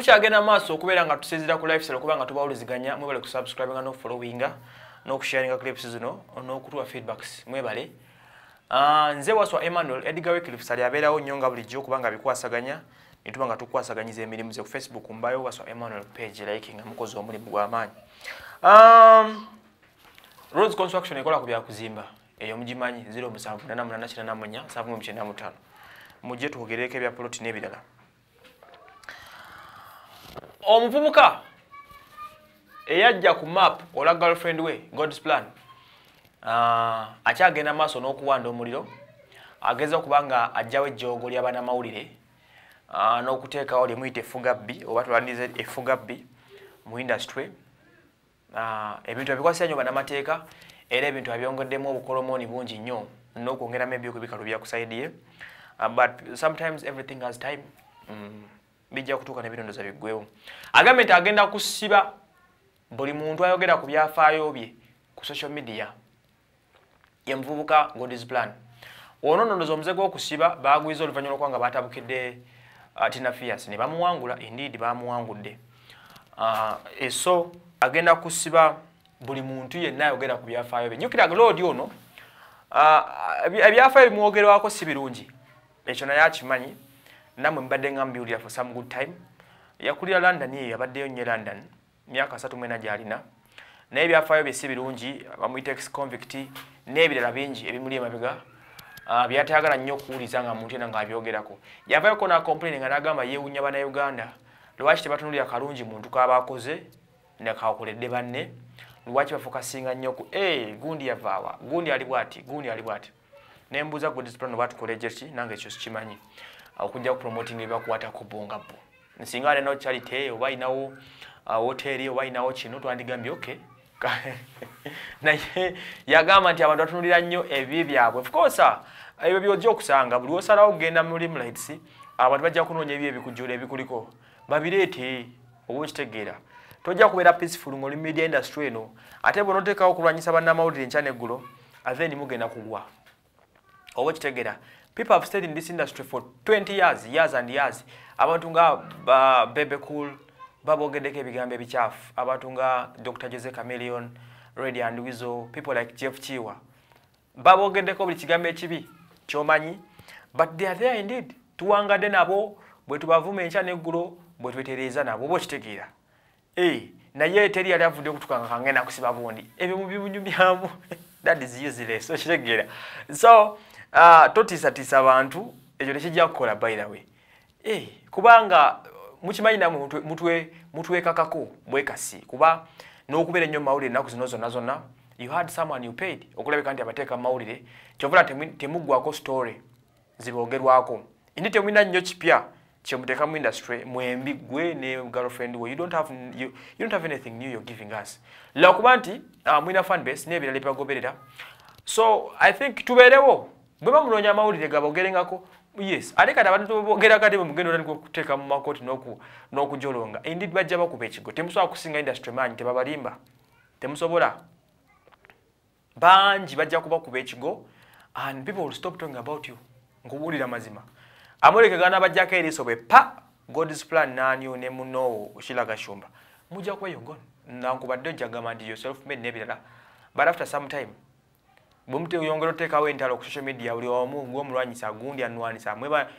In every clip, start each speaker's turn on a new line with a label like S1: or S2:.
S1: tukyagenda maaso okubeera nga tusinzira ku lifestyle okuba nga tubawuliziganya mwebale kusubscribinga nookufollowinga n'okusharinga clips zino n'okutuwa feedbacks mwebale nze waswa emmanuel edgar wickliff sali abeerawo nnyo nga bulijjo okuba nga bikwasaganya netuba nga tukwasaganyiza emirimu ze ku facebook mbayo waswa emmanuel page like nga mukozi omulimu gw'amaanyi roads construction ekola ku byakuzimba eyo mugimanyi 0 7 8 8 7 95 mujje twogereeko ebya poloti n'ebirala omuvubuka eyajja ku map ola girlfriend we god's plan uh, akyagenda maaso n'okuwanda omuliro ageza okuba nga ajjawo ejjoogo lyabanamawulire uh, ah, n'okuteekawo lyemuyita efuga bbi oba tulandiza efuga bbi mu industry ah, ebintu ebikwasira nyo banamateeka era ebintu abyongeddemu obukolomooni bungi nnyo n'okwongeramu ebyokubikalo byakusaidiye but sometimes everything has time mm -hmm. bijja kutuuka nebirondoza biggwewo agambye nti agenda kusiba buli muntu ayogera ku byafaayo bye ku social media yemuvubuka gods plan ono ndondoza omuze gwokusiba bagwiza oluvanyuma lwokuba nga batabukidde uh, tinafias ne bamuwangula endiidi bamuwangudde uh, eso eh, agenda kusiba buli muntu yenna ayogera ku byafaayo bye nyukira lodi ono uh, ebyafaayo bimwogerwako si birungi ekyo naye akimanyi namwe mbadde nga mbiwulira for some good time yakulira london ye yabaddeyo nnyo london myaka asatu mwena gyalina naye byafaayo byesi birungi bamuyita exconvict n'ebirala bingi ebimuli emabega Uh, byatayagala nnyo okuwuliza nga muntu yena ngaabyogerako yavayoko nacomplaini nga nagamba yeewunya bannayuganda lwaki tebatunulira kalungi muntu kabakoze nekakoledde banne lwaki bafukasinga nnyo ku e eh, hey, gundi yavaawa gundi alibwati gundi alibwati nembuuza gdisplan batukolejeki nange ekyo sikimanyi okujja kupromoti nebakwatako bonga bo nsinga wali nawo charity eyo oba ayinawo uh, woteri oba ayinawo kino twandigambye oke naye yagamba nti abantu batunulira nnyo ebi byabwe ofcourse uh, ebyo byojja okusanga buli osalawo okugenda mu limlights abantu bajja kunoonya ebyo ebikujula ebikuliko babireete oba okitegeera tojja kubeera peaceful ngoli media industry eno ate bona oteekawo okulwanyisa bannamawulire enkya neggulo athe nimugenda kugwa oba okitegeera people have stayed in this industry for 20 years years and years abantu nga bebe cool baboogeddeko ebigambo ebikyafu abantu nga dr jose camelion redi and wizo people like jeff chiwa baboogeddeko buli kigambo ekibi kyomanyi but they are there indeed tuwangadde nabo bwe tubavuma enkya neggulo bwe twetereeza nabo oba okitegeera e naye teri yali avudde okutukanga kangenakusiba bundi ebyo mubibunyumyamu that is useless okitegeera so uh, totisatisa bantu ekyo tekijja kukola bairawe eh, kubanga eh, mukimanyi namwe mutwekakako mwekasi kuba n'okubeera ennyo mumawulire ennaku zino zonna zonna you had someone you paid okulabika nti abateeka mumawulire kyovula temuggwako story ziboogerwako indi temwina nnyo kipya kyemuteeka mu industry mwembi gwe ne girlfriend wo you don't have, you, you don't have anything new you're giving us lwakuba nti uh, mwina fanbase n'ebirala ebibagoberera so i think tubeerewo bwe bamunoonya amawulire gabogerengako yes ate kati abantu bogeraga te bemugendo ranika okuteeka mu makooti n'okujolonga indid bajja bakuba ekigo temusobola kusinga industry maanyi tebabalimba temusobola bangi bajja kubakuba ekigo and people will stop talking about you nkuwulira mazima amuleke gana bajjako eriiso bwe pa god's plan naanyo ne munoowo shiraga shumba mujja kuba yongon nankubadde ojjagamba nti yourself made n'ebirala but after some time bumte uyongero teka we ntalo ku social media uli omu ngo mulwanyisa gundi anwanisa mweba uh,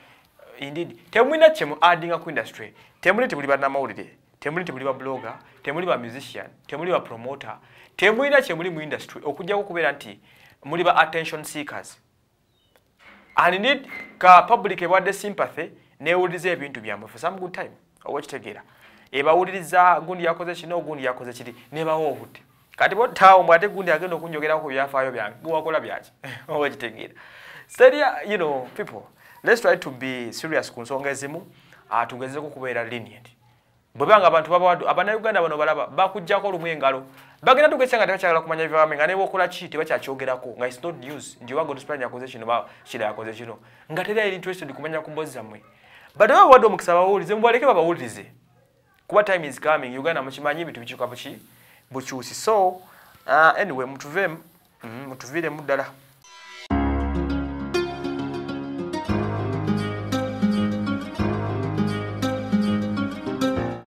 S1: indeed temwina chemu adding ku industry temuli tibuli bana maulide temuli tibuli ba blogger temuli ba musician temuli ba promoter temwina chemuli mu industry okujja ku kubera nti muli ba attention seekers and need ka public ebwa de sympathy ne ulize ebintu byamwe for some good time owachitegera ebawuliriza gundi yakoze kino gundi yakoze kiri nebawo obute kati bo tawo mbwate gundi agenda okunyogera ku byafaayo byange wakola byaki owakitegeera seria you know people let's try to be serious ku nsonga ezimu ah, tugezeko kubeera linient bwe banga abantu abannayuganda bano balaba bakugjako olumu engalo bagenda tugesa nga tebakyagala kumanya bibaame nga nebokola ki tebakyakyogerako nga is not news nti wago tusipanya akoze kino ba kira yakoze kino nga teri ali interested kumanya ku mbozi zammwe bate baba wadde omukisa bawulize mubaleke babawulize kuba time is coming uganda mukimanyi ebintu bikyuka bukii bukyusi so uh, ah, anyway mutuve mm, mutuviremu ddala